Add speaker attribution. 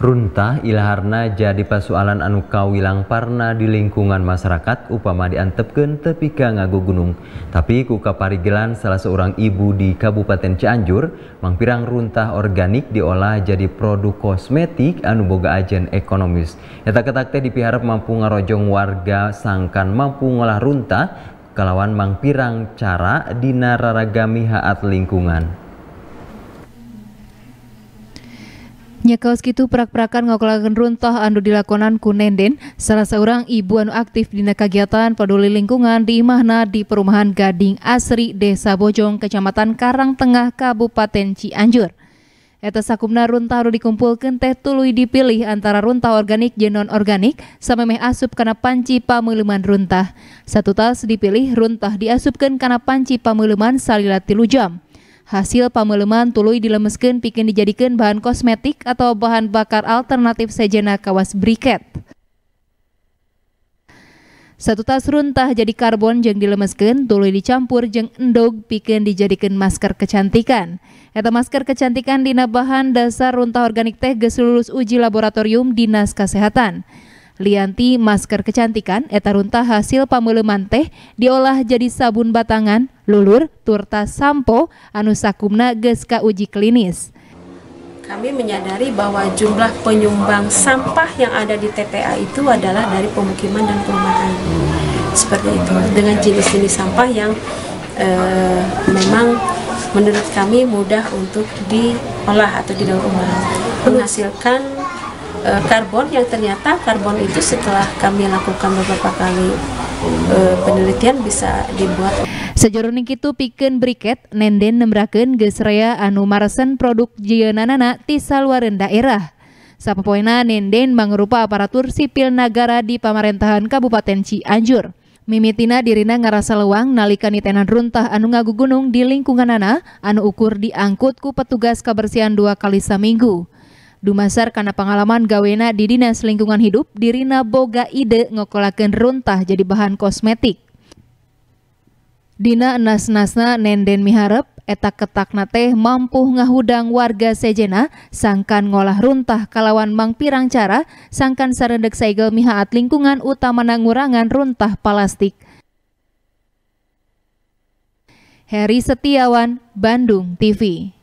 Speaker 1: Runtah ilaharna jadi pasualan anu kawilang parna di lingkungan masyarakat upama diantepken tepika ngago gunung. Tapi kuka kaparigelan salah seorang ibu di Kabupaten Cianjur, mangpirang runtah organik diolah jadi produk kosmetik anu boga ajen ekonomis. Eta ketak teh dipiharap mampu ngarojong warga sangkan mampu ngolah runtah kalawan mangpirang cara dina raragami haat lingkungan.
Speaker 2: Ya kaos prak-prakan perakan ngokolakan runtah anu dilakonan ku Nenden, salah seorang ibu anu aktif dina kegiatan peduli lingkungan di imahna di perumahan Gading Asri, Desa Bojong, Kecamatan Karang Tengah, Kabupaten Cianjur. Eta sakumna runtah anu dikumpulkan teh tului dipilih antara runtah organik jeung non-organik sampai meh asup karena panci pamuliman runtah. Satu tas dipilih runtah diasupkan karena panci pamuliman salila lujam. jam. Hasil pameleman tuluy dilemeskan pikeun dijadikan bahan kosmetik atau bahan bakar alternatif sejena kawas briket. Satu tas runtah jadi karbon jeng dilemeskan tuluy dicampur jeng endog pikeun dijadikan masker kecantikan. Eta masker kecantikan dina bahan dasar runtah organik teh geselulus lulus uji laboratorium Dinas Kesehatan. Lianti masker kecantikan etarunta hasil pameleman teh diolah jadi sabun batangan, lulur, turta sampo, anu sakumna geska uji klinis.
Speaker 3: Kami menyadari bahwa jumlah penyumbang sampah yang ada di TPA itu adalah dari pemukiman dan perumahan. Seperti itu, dengan jenis-jenis sampah yang e, memang menurut kami mudah untuk diolah atau didaur ulang. Menghasilkan
Speaker 2: e, karbon yang ternyata karbon itu setelah kami lakukan beberapa kali e, penelitian bisa dibuat. Sejauh itu piken briket nenden nembrakan gesreya anu maresen produk jiananana di saluareun daerah. Sapopoena nenden mangrupa aparatur sipil negara di pemerintahan Kabupaten Cianjur. Mimitina dirina ngarasa lewang nalika nitenan runtah anu ngagu gunung di lingkungan anak anu ukur diangkut ku petugas kebersihan dua kali seminggu. Dumasar karena pengalaman gawena di Dinas Lingkungan Hidup dirina boga ide ngokolaken runtah jadi bahan kosmetik. Dina nas nasna nenden miharep etak ketak teh mampu ngahudang warga sejena sangkan ngolah runtah kalawan mang pirang cara sangkan sarendek saigel mihaat lingkungan utama nangurangan runtah plastik. Heri Setiawan, Bandung TV